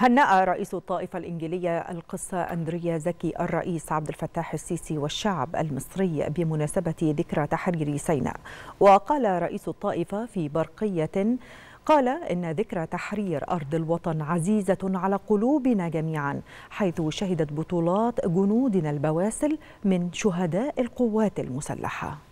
هنأ رئيس الطائفة الإنجيلية القصة أندريا زكي الرئيس عبد الفتاح السيسي والشعب المصري بمناسبة ذكرى تحرير سيناء وقال رئيس الطائفة في برقية قال إن ذكرى تحرير أرض الوطن عزيزة على قلوبنا جميعا حيث شهدت بطولات جنودنا البواسل من شهداء القوات المسلحة